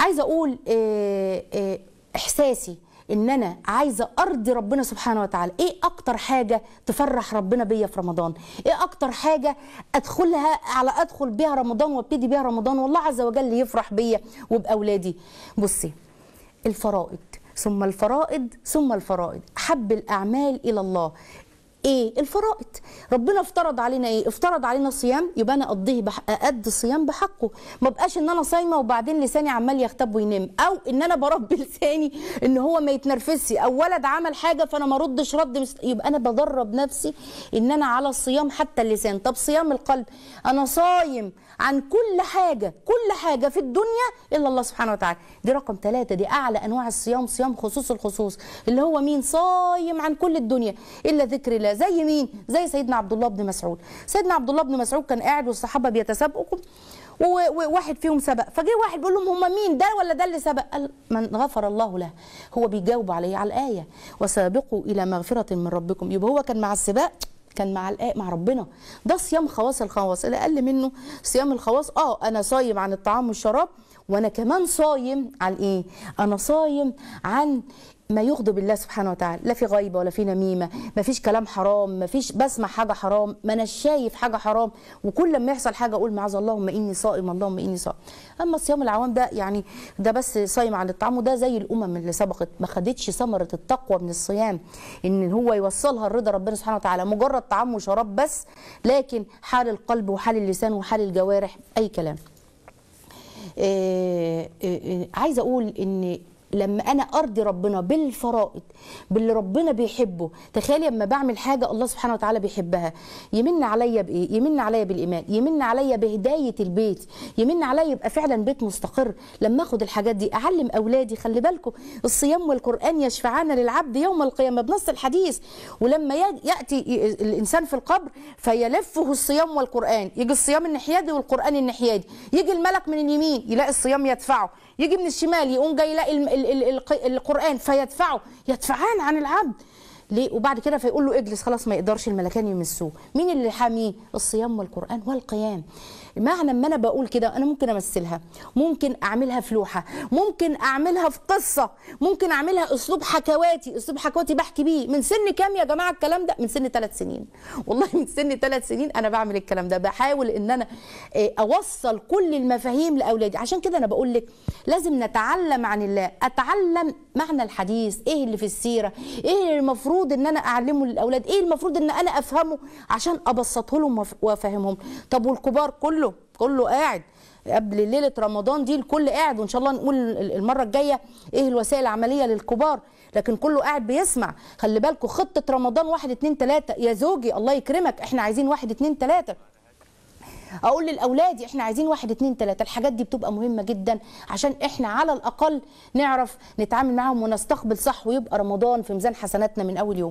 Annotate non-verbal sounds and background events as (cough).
عايزه اقول آه، آه، احساسي ان انا عايزه ارضي ربنا سبحانه وتعالى ايه اكتر حاجه تفرح ربنا بيا في رمضان ايه اكتر حاجه ادخلها على ادخل بيها رمضان وابتدي بيها رمضان والله عز وجل يفرح بيا وباولادي بصي الفرائض ثم الفرائض ثم الفرائض حب الاعمال الى الله ايه الفرائض ربنا افترض علينا ايه افترض علينا صيام يبقى انا اقضيه بحق اقد الصيام بحقه ما بقاش ان انا صايمه وبعدين لساني عمال يغتب وينام او ان انا بربي (laughs) لساني ان هو ما يتنرفزش او ولد عمل حاجه فانا ما ردش رد يبقى انا بدرب نفسي ان انا على الصيام حتى اللسان طب صيام القلب انا صايم عن كل حاجه كل حاجه في الدنيا الا الله سبحانه وتعالى دي رقم ثلاثة دي اعلى انواع الصيام صيام خصوص الخصوص اللي هو مين صايم عن كل الدنيا الا ذكر الله الله زي مين زي سيدنا عبد الله بن مسعود سيدنا عبد الله بن مسعود كان قاعد والصحابه بيتسابقوا وواحد فيهم سبق فجه واحد بيقول لهم هم مين ده ولا ده اللي سبق قال من غفر الله له هو بيجاوب عليه على الايه وسابقوا الى مغفره من ربكم يبقى هو كان مع السباق كان مع مع ربنا ده صيام خواص الخواص اللي منه صيام الخواص اه انا صايم عن الطعام والشراب وانا كمان صايم عن ايه انا صايم عن ما يغضب الله سبحانه وتعالى لا في غيبة ولا في نميمة ما فيش كلام حرام ما فيش بسمع حاجة حرام ما أنا شايف حاجة حرام وكل لما يحصل حاجة أقول معاذ اللهم إني صائم اللهم إني صائم أما الصيام العوام ده يعني ده بس صايم على الطعام وده زي الأمم اللي سبقت ما خدتش ثمرة التقوى من الصيام إن هو يوصلها الرضا ربنا سبحانه وتعالى مجرد طعام وشراب بس لكن حال القلب وحال اللسان وحال الجوارح أي كلام إيه إيه آه، آه، عايز أقول إن لما انا ارضي ربنا بالفرائض باللي ربنا بيحبه تخيل لما بعمل حاجه الله سبحانه وتعالى بيحبها يمن عليا بايه يمن عليا بالايمان يمن عليا بهدايه البيت يمن عليا يبقى فعلا بيت مستقر لما اخد الحاجات دي اعلم اولادي خلي بالكم الصيام والقران يشفعان للعبد يوم القيامه بنص الحديث ولما ياتي الانسان في القبر فيلفه الصيام والقران يجي الصيام الناحيه دي والقران الناحيه دي يجي الملك من اليمين يلاقي الصيام يدفعه يجي من الشمال يقوم جاي يلاقي القرآن فيدفعه يدفعان عن العبد ليه وبعد كده فيقول له اجلس خلاص ما يقدرش الملكان يمسوه مين اللي حاميه الصيام والقران والقيام معنى ما انا بقول كده انا ممكن امثلها ممكن اعملها في لوحه ممكن اعملها في قصه ممكن اعملها اسلوب حكواتي اسلوب حكواتي بحكي بيه من سن كام يا جماعه الكلام ده من سن ثلاث سنين والله من سن ثلاث سنين انا بعمل الكلام ده بحاول ان انا آه، اوصل كل المفاهيم لاولادي عشان كده انا بقول لك لازم نتعلم عن الله اتعلم معنى الحديث ايه اللي في السيره ايه اللي المفروض المفروض ان انا اعلمه للاولاد ايه المفروض ان انا افهمه عشان ابسطه لهم وافهمهم طب والكبار كله كله قاعد قبل ليله رمضان دي الكل قاعد وان شاء الله نقول المره الجايه ايه الوسائل العمليه للكبار لكن كله قاعد بيسمع خلي بالكم خطه رمضان واحد اتنين تلاته يا زوجي الله يكرمك احنا عايزين واحد اتنين تلاته اقول للاولاد احنا عايزين واحد اتنين تلاته الحاجات دي بتبقى مهمه جدا عشان احنا على الاقل نعرف نتعامل معاهم ونستقبل صح ويبقى رمضان في ميزان حسناتنا من اول يوم